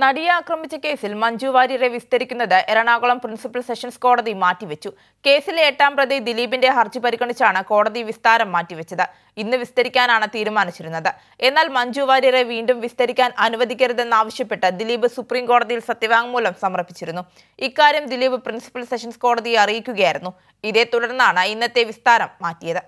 നടിയെ ആക്രമിച്ച കേസിൽ മഞ്ജു വാര്യരെ വിസ്തരിക്കുന്നത് എറണാകുളം പ്രിൻസിപ്പൽ സെഷൻസ് കോടതി മാറ്റിവെച്ചു കേസിലെ എട്ടാം പ്രതി ദിലീപിന്റെ ഹർജി പരിഗണിച്ചാണ് കോടതി വിസ്താരം മാറ്റിവെച്ചത് ഇന്ന് വിസ്തരിക്കാനാണ് തീരുമാനിച്ചിരുന്നത് എന്നാൽ മഞ്ജു വാര്യരെ വീണ്ടും വിസ്തരിക്കാൻ അനുവദിക്കരുതെന്നാവശ്യപ്പെട്ട് ദിലീപ് സുപ്രീം കോടതിയിൽ സത്യവാങ്മൂലം സമർപ്പിച്ചിരുന്നു ഇക്കാര്യം ദിലീപ് പ്രിൻസിപ്പൽ സെഷൻസ് കോടതിയെ അറിയിക്കുകയായിരുന്നു ഇതേ തുടർന്നാണ് ഇന്നത്തെ വിസ്താരം മാറ്റിയത്